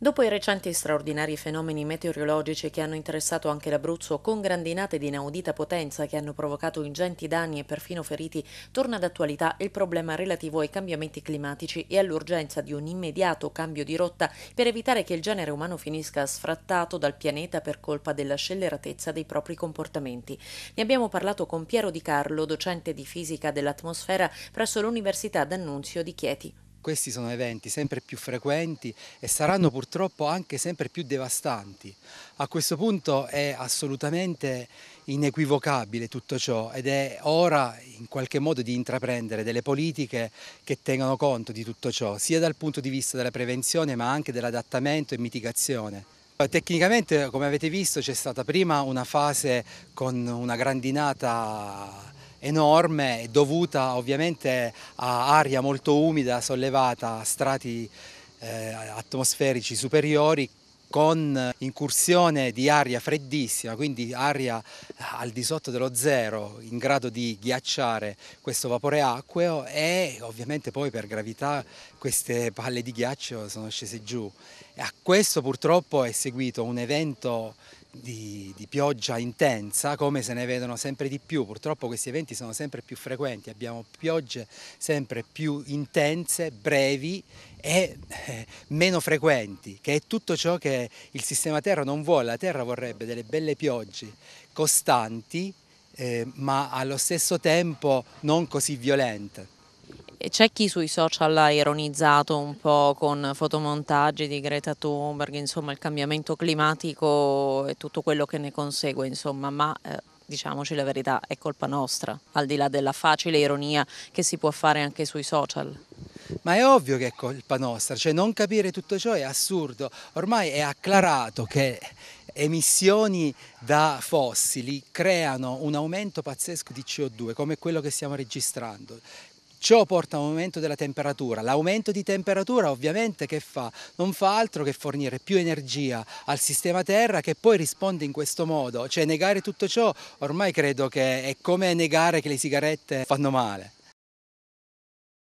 Dopo i recenti straordinari fenomeni meteorologici che hanno interessato anche l'Abruzzo, con grandinate di inaudita potenza che hanno provocato ingenti danni e perfino feriti, torna d'attualità il problema relativo ai cambiamenti climatici e all'urgenza di un immediato cambio di rotta per evitare che il genere umano finisca sfrattato dal pianeta per colpa della scelleratezza dei propri comportamenti. Ne abbiamo parlato con Piero Di Carlo, docente di fisica dell'atmosfera presso l'Università d'Annunzio di Chieti questi sono eventi sempre più frequenti e saranno purtroppo anche sempre più devastanti. A questo punto è assolutamente inequivocabile tutto ciò ed è ora in qualche modo di intraprendere delle politiche che tengano conto di tutto ciò, sia dal punto di vista della prevenzione ma anche dell'adattamento e mitigazione. Tecnicamente, come avete visto, c'è stata prima una fase con una grandinata enorme dovuta ovviamente a aria molto umida sollevata a strati eh, atmosferici superiori con incursione di aria freddissima, quindi aria al di sotto dello zero in grado di ghiacciare questo vapore acqueo e ovviamente poi per gravità queste palle di ghiaccio sono scese giù. E a questo purtroppo è seguito un evento di, di, pioggia intensa, come se ne vedono sempre di più. Purtroppo questi eventi sono sempre più frequenti, abbiamo piogge sempre più intense, brevi e eh, meno frequenti, che è tutto ciò che il sistema Terra non vuole. La Terra vorrebbe delle belle piogge costanti, eh, ma allo stesso tempo non così violente. C'è chi sui social ha ironizzato un po' con fotomontaggi di Greta Thunberg, insomma il cambiamento climatico e tutto quello che ne consegue, insomma, ma eh, diciamoci la verità, è colpa nostra, al di là della facile ironia che si può fare anche sui social ma è ovvio che è colpa nostra, cioè non capire tutto ciò è assurdo, ormai è acclarato che emissioni da fossili creano un aumento pazzesco di CO2 come quello che stiamo registrando. Ciò porta a un aumento della temperatura. L'aumento di temperatura ovviamente che fa? Non fa altro che fornire più energia al sistema Terra che poi risponde in questo modo. Cioè negare tutto ciò ormai credo che è come negare che le sigarette fanno male.